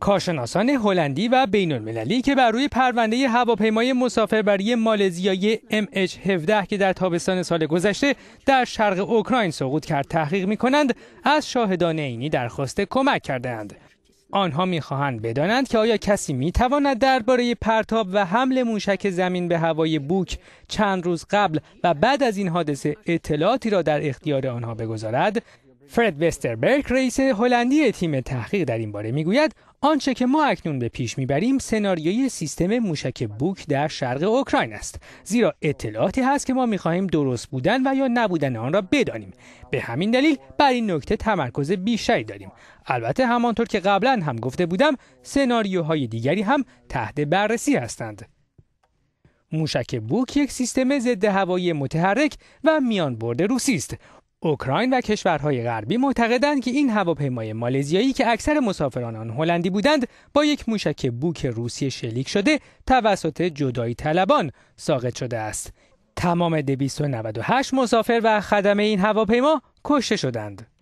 کارشناسان هلندی و بین المللی که بر روی پرونده هواپیمای مسافربری مالزیایی MH17 که در تابستان سال گذشته در شرق اوکراین سقوط کرد تحقیق می کنند از شاهدان عینی درخواست کمک کردهاند. آنها میخواهند بدانند که آیا کسی میتواند درباره پرتاب و حمل موشک زمین به هوای بوک چند روز قبل و بعد از این حادثه اطلاعاتی را در اختیار آنها بگذارد فرد وستربرگ رئیس هلندی تیم تحقیق در این باره میگوید آنچه که ما اکنون به پیش میبریم سناریوی سیستم موشک بوک در شرق اوکراین است زیرا اطلاعاتی هست که ما میخواهیم درست بودن و یا نبودن آن را بدانیم به همین دلیل بر این نکته تمرکز بیشتری داریم البته همانطور که قبلا هم گفته بودم سناریوهای دیگری هم تحت بررسی هستند موشک بوک یک سیستم ضد هوایی متحرک و میان برد روسی است. اوکراین و کشورهای غربی معتقدند که این هواپیمای مالزیایی که اکثر مسافران آن هلندی بودند با یک موشک بوک روسی شلیک شده توسط جدایی طلبان ساقط شده است. تمام 298 مسافر و خدمه این هواپیما کشته شدند.